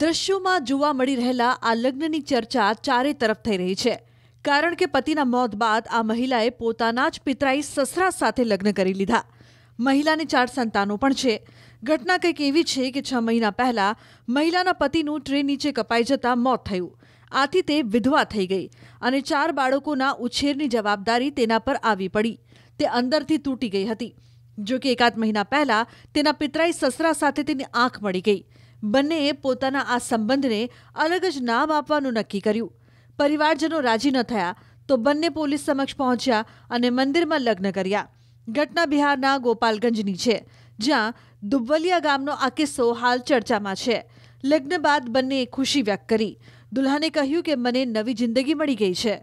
દ્રશ્યોમાં જોવા મળી રહેલા આ લગ્નની ચર્ચા ચારે તરફ થઈ રહી છે કારણ કે પતિના મોત બાદ આ મહિલાએ પોતાના જ પિતરાઈ સસરા સાથે લગ્ન કરી લીધા મહિલાની ચાર સંતાનો પણ છે ઘટના કંઈક એવી છે કે છ મહિના પહેલા મહિલાના પતિનું ટ્રેન નીચે કપાઈ જતાં મોત થયું આથી તે વિધવા થઈ ગઈ અને ચાર બાળકોના ઉછેરની જવાબદારી તેના પર આવી પડી તે અંદરથી તૂટી ગઈ હતી જો કે એકાદ મહિના પહેલા તેના પિતરાઈ સસરા સાથે તેની આંખ મળી ગઈ બંનેએ પોતાના આ સંબંધને અલગ જ નામ આપવાનું નક્કી કર્યું પરિવારજનો રાજી ન થયા તો બંને પોલીસ સમક્ષ પહોંચ્યા અને મંદિરમાં લગ્ન કર્યા ઘટના બિહારના ગોપાલગંજની છે જ્યાં દુબ્વલિયા ગામનો આ કિસ્સો હાલ ચર્ચામાં છે લગ્ન બાદ બંનેએ ખુશી વ્યક્ત કરી દુલ્હાને કહ્યું કે મને નવી જિંદગી મળી ગઈ છે